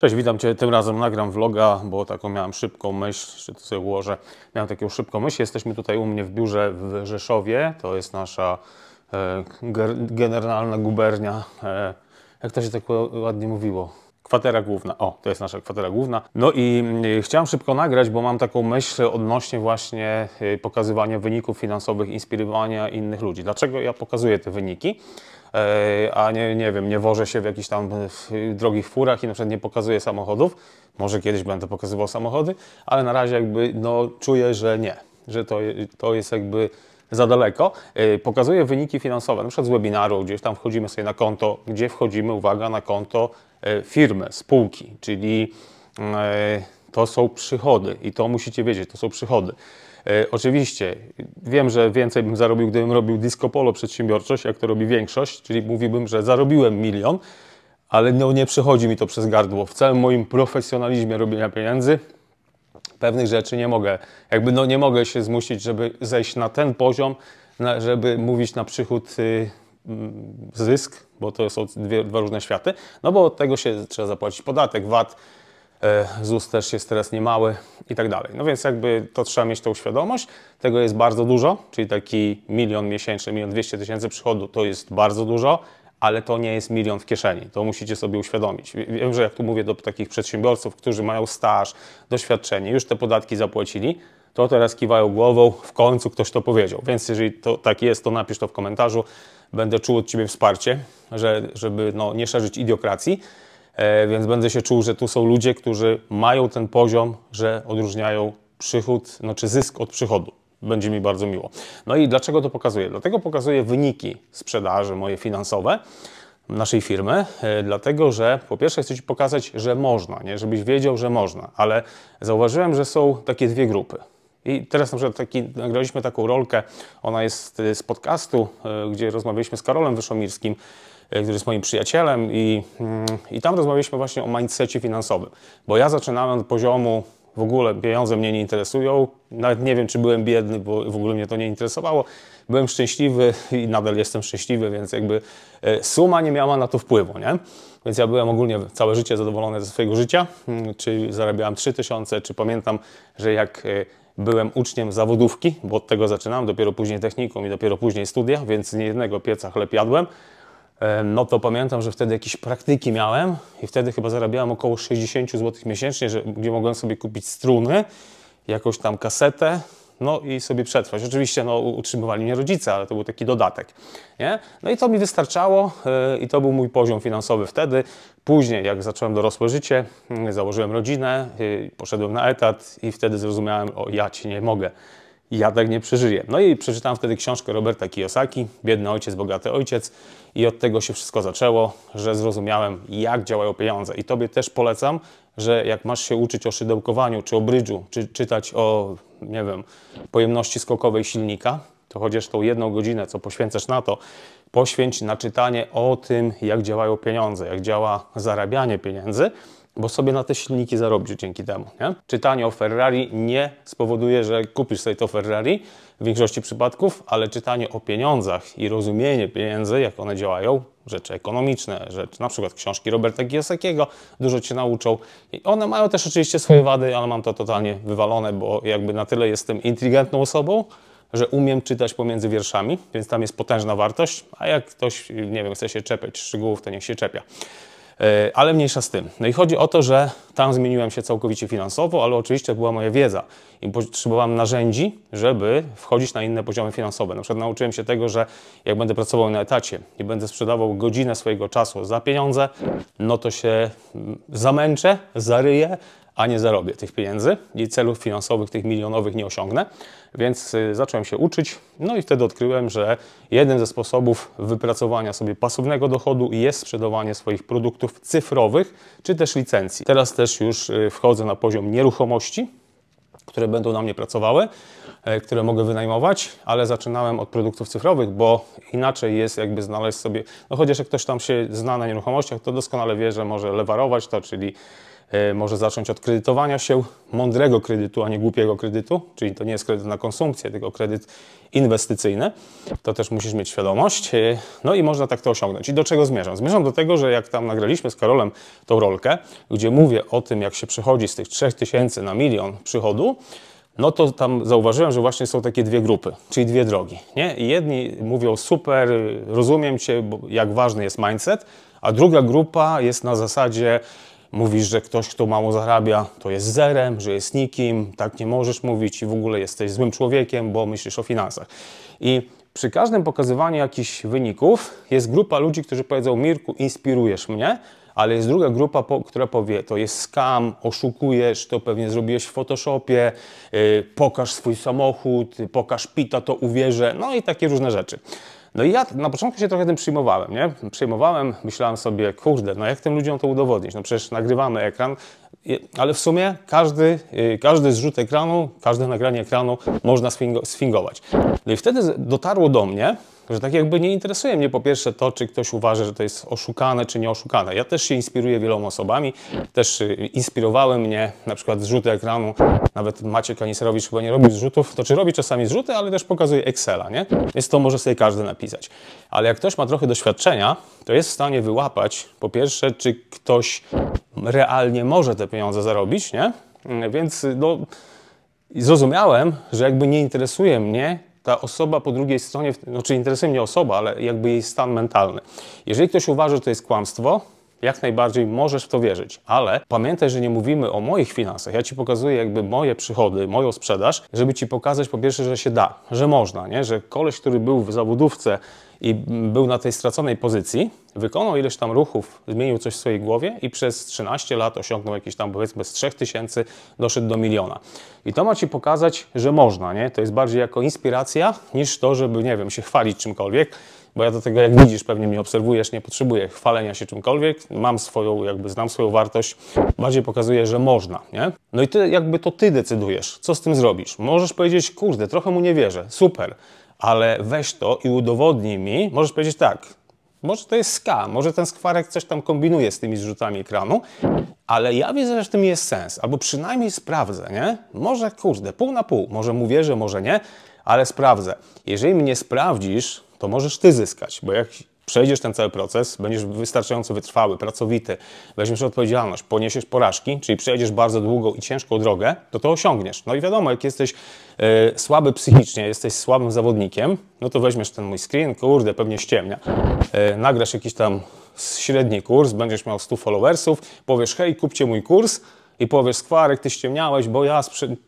Cześć, witam Cię. Tym razem nagram vloga, bo taką miałem szybką myśl, czy to sobie ułożę. Miałem taką szybką myśl. Jesteśmy tutaj u mnie w biurze w Rzeszowie. To jest nasza e, generalna gubernia. E, jak to się tak ładnie mówiło? Kwatera główna. O, to jest nasza kwatera główna. No i y, chciałem szybko nagrać, bo mam taką myśl odnośnie właśnie y, pokazywania wyników finansowych, inspirowania innych ludzi. Dlaczego ja pokazuję te wyniki? E, a nie, nie wiem, nie wożę się w jakichś tam y, drogich furach i na przykład nie pokazuję samochodów. Może kiedyś będę pokazywał samochody, ale na razie jakby no, czuję, że nie, że to, to jest jakby za daleko. E, pokazuję wyniki finansowe, na przykład z webinaru, gdzieś tam wchodzimy sobie na konto, gdzie wchodzimy, uwaga, na konto E, firmę, spółki, czyli e, to są przychody i to musicie wiedzieć, to są przychody. E, oczywiście wiem, że więcej bym zarobił, gdybym robił disco polo przedsiębiorczość, jak to robi większość, czyli mówiłbym, że zarobiłem milion, ale no, nie przychodzi mi to przez gardło. W całym moim profesjonalizmie robienia pieniędzy pewnych rzeczy nie mogę. Jakby no, nie mogę się zmusić, żeby zejść na ten poziom, żeby mówić na przychód y, zysk, bo to są dwie, dwa różne światy, no bo od tego się trzeba zapłacić podatek, VAT, e, ZUS też jest teraz niemały i tak dalej. No więc jakby to trzeba mieć tą świadomość. Tego jest bardzo dużo, czyli taki milion miesięczny, milion dwieście tysięcy przychodu to jest bardzo dużo, ale to nie jest milion w kieszeni. To musicie sobie uświadomić. Wiem, że jak tu mówię do takich przedsiębiorców, którzy mają staż, doświadczenie, już te podatki zapłacili, to teraz kiwają głową, w końcu ktoś to powiedział. Więc jeżeli to tak jest, to napisz to w komentarzu będę czuł od Ciebie wsparcie, że, żeby no, nie szerzyć idiokracji, e, więc będę się czuł, że tu są ludzie, którzy mają ten poziom, że odróżniają przychód, znaczy zysk od przychodu. Będzie mi bardzo miło. No i dlaczego to pokazuję? Dlatego pokazuję wyniki sprzedaży moje finansowe naszej firmy, e, dlatego że po pierwsze chcę Ci pokazać, że można, nie? żebyś wiedział, że można, ale zauważyłem, że są takie dwie grupy. I teraz na przykład taki, nagraliśmy taką rolkę, ona jest y, z podcastu, y, gdzie rozmawialiśmy z Karolem Wyszomirskim, y, który jest moim przyjacielem i, mm, i tam rozmawialiśmy właśnie o mindsetie finansowym. Bo ja zaczynałem od poziomu w ogóle pieniądze mnie nie interesują. Nawet nie wiem, czy byłem biedny, bo w ogóle mnie to nie interesowało. Byłem szczęśliwy i nadal jestem szczęśliwy, więc jakby suma nie miała na to wpływu, nie? Więc ja byłem ogólnie całe życie zadowolony ze swojego życia. Mm, czy zarabiałem 3000, czy pamiętam, że jak byłem uczniem zawodówki, bo od tego zaczynam, dopiero później technikum i dopiero później studia, więc nie jednego pieca chleb jadłem, no to pamiętam, że wtedy jakieś praktyki miałem i wtedy chyba zarabiałem około 60 zł miesięcznie, że, gdzie mogłem sobie kupić struny, jakąś tam kasetę, no i sobie przetrwać. Oczywiście no, utrzymywali mnie rodzice, ale to był taki dodatek. Nie? No i to mi wystarczało y, i to był mój poziom finansowy wtedy. Później, jak zacząłem dorosłe życie, mm, założyłem rodzinę, y, poszedłem na etat i wtedy zrozumiałem, o ja ci nie mogę. Ja tak nie przeżyję. No i przeczytałem wtedy książkę Roberta Kiyosaki, Biedny ojciec, bogaty ojciec i od tego się wszystko zaczęło, że zrozumiałem, jak działają pieniądze. I Tobie też polecam, że jak masz się uczyć o szydełkowaniu, czy o brydżu, czy czytać o, nie wiem, pojemności skokowej silnika, to chociaż tą jedną godzinę, co poświęcasz na to, poświęć na czytanie o tym, jak działają pieniądze, jak działa zarabianie pieniędzy, bo sobie na te silniki zarobisz dzięki temu. Nie? Czytanie o Ferrari nie spowoduje, że kupisz sobie to Ferrari w większości przypadków, ale czytanie o pieniądzach i rozumienie pieniędzy, jak one działają, rzeczy ekonomiczne, rzeczy, na przykład książki Roberta Kiyosakiego, dużo Cię nauczą. I one mają też oczywiście swoje wady, ale mam to totalnie wywalone, bo jakby na tyle jestem inteligentną osobą, że umiem czytać pomiędzy wierszami, więc tam jest potężna wartość, a jak ktoś, nie wiem, chce się czepiać szczegółów, to niech się czepia. E, ale mniejsza z tym. No i chodzi o to, że tam zmieniłem się całkowicie finansowo, ale oczywiście była moja wiedza i potrzebowałem narzędzi, żeby wchodzić na inne poziomy finansowe. Na przykład nauczyłem się tego, że jak będę pracował na etacie i będę sprzedawał godzinę swojego czasu za pieniądze, no to się mm, zamęczę, zaryję, a nie zarobię tych pieniędzy i celów finansowych, tych milionowych nie osiągnę. Więc y, zacząłem się uczyć, no i wtedy odkryłem, że jeden ze sposobów wypracowania sobie pasywnego dochodu jest sprzedawanie swoich produktów cyfrowych czy też licencji. Teraz też już y, wchodzę na poziom nieruchomości, które będą na mnie pracowały, e, które mogę wynajmować, ale zaczynałem od produktów cyfrowych, bo inaczej jest jakby znaleźć sobie, no chociaż jak ktoś tam się zna na nieruchomościach, to doskonale wie, że może lewarować to, czyli E, może zacząć od kredytowania się, mądrego kredytu, a nie głupiego kredytu, czyli to nie jest kredyt na konsumpcję, tylko kredyt inwestycyjny. To też musisz mieć świadomość. E, no i można tak to osiągnąć. I do czego zmierzam? Zmierzam do tego, że jak tam nagraliśmy z Karolem tą rolkę, gdzie mówię o tym, jak się przychodzi z tych 3000 na milion przychodu, no to tam zauważyłem, że właśnie są takie dwie grupy, czyli dwie drogi. Nie? Jedni mówią super, rozumiem cię, jak ważny jest mindset, a druga grupa jest na zasadzie mówisz, że ktoś, kto mało zarabia, to jest zerem, że jest nikim, tak nie możesz mówić i w ogóle jesteś złym człowiekiem, bo myślisz o finansach. I przy każdym pokazywaniu jakichś wyników jest grupa ludzi, którzy powiedzą: Mirku, inspirujesz mnie, ale jest druga grupa, która powie, to jest scam, oszukujesz, to pewnie zrobiłeś w Photoshopie, y, pokaż swój samochód, pokaż pita, to uwierzę, no i takie różne rzeczy. No i ja na początku się trochę tym przyjmowałem, nie? Przyjmowałem, myślałem sobie, kurde, no jak tym ludziom to udowodnić? No przecież nagrywamy ekran, ale w sumie każdy, y, każdy zrzut ekranu, każde nagranie ekranu można sfingować. No i wtedy dotarło do mnie, że tak jakby nie interesuje mnie po pierwsze to, czy ktoś uważa, że to jest oszukane, czy nie oszukane. Ja też się inspiruję wieloma osobami, też y, inspirowały mnie na przykład zrzuty ekranu, nawet Maciek Kaniserowicz chyba nie robi zrzutów, to czy robi czasami zrzuty, ale też pokazuje Excela, nie? Więc to może sobie każdy napisać. Ale jak ktoś ma trochę doświadczenia, to jest w stanie wyłapać po pierwsze, czy ktoś realnie może te pieniądze zarobić, nie? Mm, więc y, no, zrozumiałem, że jakby nie interesuje mnie ta osoba po drugiej stronie, no, czy interesuje mnie osoba, ale jakby jej stan mentalny. Jeżeli ktoś uważa, że to jest kłamstwo, jak najbardziej możesz w to wierzyć, ale pamiętaj, że nie mówimy o moich finansach. Ja Ci pokazuję jakby moje przychody, moją sprzedaż, żeby Ci pokazać po pierwsze, że się da, że można, nie? że koleś, który był w zawodówce i był na tej straconej pozycji, wykonał ileś tam ruchów, zmienił coś w swojej głowie i przez 13 lat osiągnął jakieś tam powiedzmy z 3000 doszedł do miliona. I to ma Ci pokazać, że można, nie? To jest bardziej jako inspiracja niż to, żeby, nie wiem, się chwalić czymkolwiek bo ja do tego, jak widzisz, pewnie mnie obserwujesz, nie potrzebuję chwalenia się czymkolwiek, mam swoją, jakby znam swoją wartość, bardziej pokazuję, że można, nie? No i ty, jakby to ty decydujesz, co z tym zrobisz. Możesz powiedzieć, kurde, trochę mu nie wierzę, super, ale weź to i udowodnij mi, możesz powiedzieć tak, może to jest ska, może ten skwarek coś tam kombinuje z tymi zrzutami ekranu, ale ja wiem, że w tym jest sens, albo przynajmniej sprawdzę, nie? Może, kurde, pół na pół, może mu wierzę, może nie, ale sprawdzę. Jeżeli mnie sprawdzisz, to możesz ty zyskać, bo jak przejdziesz ten cały proces, będziesz wystarczająco wytrwały, pracowity, weźmiesz odpowiedzialność, poniesiesz porażki, czyli przejdziesz bardzo długą i ciężką drogę, to to osiągniesz. No i wiadomo, jak jesteś y, słaby psychicznie, jesteś słabym zawodnikiem, no to weźmiesz ten mój screen, kurde, pewnie ściemnia, y, nagrasz jakiś tam średni kurs, będziesz miał 100 followersów, powiesz hej, kupcie mój kurs, i powiesz, Skwarek, ty ściemniałeś, bo ja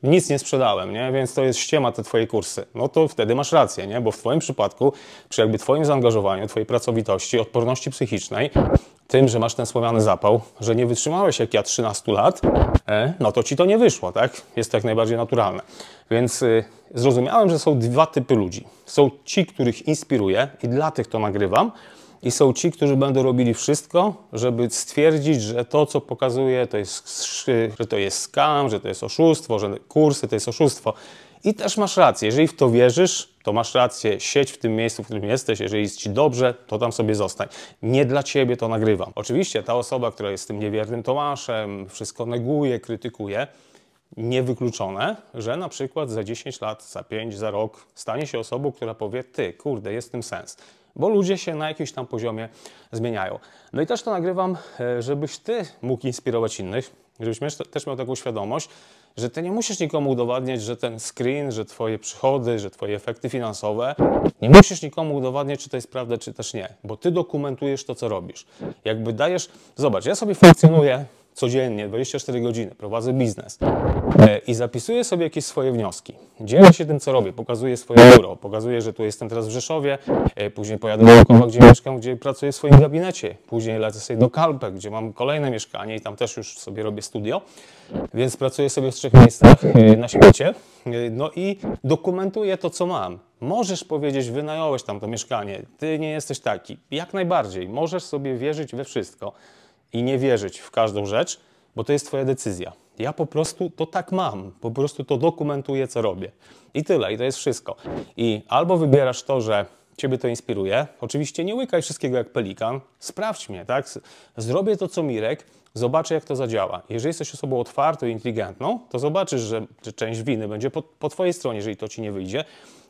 nic nie sprzedałem, nie? więc to jest ściema te twoje kursy. No to wtedy masz rację, nie? bo w twoim przypadku, przy jakby twoim zaangażowaniu, twojej pracowitości, odporności psychicznej, tym, że masz ten słomiany zapał, że nie wytrzymałeś jak ja 13 lat, e, no to ci to nie wyszło, tak? Jest to jak najbardziej naturalne. Więc y, zrozumiałem, że są dwa typy ludzi. Są ci, których inspiruję i dla tych to nagrywam, i są ci, którzy będą robili wszystko, żeby stwierdzić, że to, co pokazuje, to jest, że to jest skam, że to jest oszustwo, że kursy to jest oszustwo. I też masz rację. Jeżeli w to wierzysz, to masz rację, sieć w tym miejscu, w którym jesteś. Jeżeli jest ci dobrze, to tam sobie zostań. Nie dla ciebie to nagrywam. Oczywiście ta osoba, która jest tym niewiernym Tomaszem, wszystko neguje, krytykuje, niewykluczone, że na przykład za 10 lat, za 5, za rok stanie się osobą, która powie: Ty, kurde, jest w tym sens bo ludzie się na jakimś tam poziomie zmieniają. No i też to nagrywam, e, żebyś Ty mógł inspirować innych, żebyś też miał taką świadomość, że Ty nie musisz nikomu udowadniać, że ten screen, że Twoje przychody, że Twoje efekty finansowe, nie musisz nikomu udowadniać, czy to jest prawda, czy też nie, bo Ty dokumentujesz to, co robisz. Jakby dajesz, zobacz, ja sobie funkcjonuję codziennie, 24 godziny, prowadzę biznes e, i zapisuję sobie jakieś swoje wnioski. Dzielę się tym, co robię, pokazuję swoje biuro, pokazuję, że tu jestem teraz w Rzeszowie, e, później pojadę do Krakowa, gdzie mieszkam, gdzie pracuję w swoim gabinecie, później lecę sobie do Kalpę, gdzie mam kolejne mieszkanie i tam też już sobie robię studio, więc pracuję sobie w trzech miejscach e, na świecie, no i dokumentuję to, co mam. Możesz powiedzieć, wynająłeś tam to mieszkanie, ty nie jesteś taki. Jak najbardziej, możesz sobie wierzyć we wszystko i nie wierzyć w każdą rzecz, bo to jest Twoja decyzja. Ja po prostu to tak mam, po prostu to dokumentuję, co robię. I tyle, i to jest wszystko. I albo wybierasz to, że Ciebie to inspiruje. Oczywiście nie łykaj wszystkiego jak pelikan. Sprawdź mnie, tak? Zrobię to, co Mirek, zobaczę, jak to zadziała. Jeżeli jesteś osobą otwartą i inteligentną, to zobaczysz, że, część winy będzie po, po Twojej stronie, jeżeli to Ci nie wyjdzie.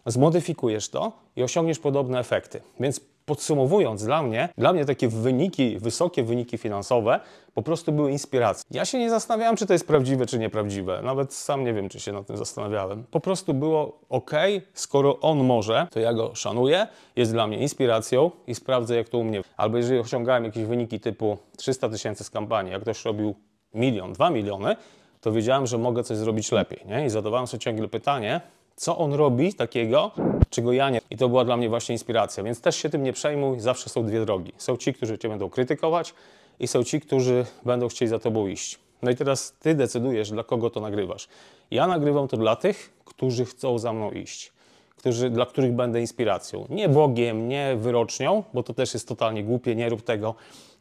Zmodyfikujesz to i osiągniesz podobne efekty. Więc Podsumowując, dla mnie, dla mnie takie wyniki, wysokie wyniki finansowe po prostu były inspiracją. Ja się nie zastanawiałem, czy to jest prawdziwe, czy nieprawdziwe. Nawet sam nie wiem, czy się nad tym zastanawiałem. Po prostu było ok, skoro on może, to ja go szanuję, jest dla mnie inspiracją i sprawdzę, jak to u mnie. Albo jeżeli osiągałem jakieś wyniki typu 300 tysięcy z kampanii, jak ktoś robił milion, dwa miliony, to wiedziałem, że mogę coś zrobić lepiej. Nie? I zadawałem sobie ciągle pytanie, co on robi takiego, czego ja nie. I to była dla mnie właśnie inspiracja, więc też się tym nie przejmuj, zawsze są dwie drogi. Są ci, którzy Cię będą krytykować i są ci, którzy będą chcieli za Tobą iść. No i teraz Ty decydujesz, dla kogo to nagrywasz. Ja nagrywam to dla tych, którzy chcą za mną iść. Którzy, dla których będę inspiracją. Nie Bogiem, nie wyrocznią, bo to też jest totalnie głupie, nie rób tego.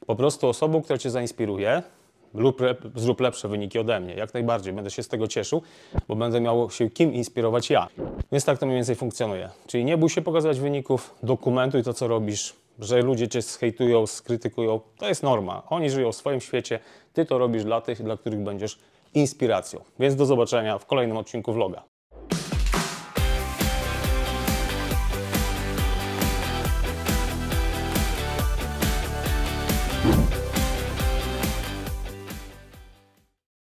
Po prostu osobą, która cię zainspiruje, lub zrób lepsze wyniki ode mnie. Jak najbardziej będę się z tego cieszył, bo będę miał się kim inspirować ja. Więc tak to mniej więcej funkcjonuje. Czyli nie bój się pokazać wyników, dokumentuj to, co robisz, że ludzie cię schejtują, skrytykują. To jest norma. Oni żyją w swoim świecie, ty to robisz dla tych, dla których będziesz inspiracją. Więc do zobaczenia w kolejnym odcinku vloga.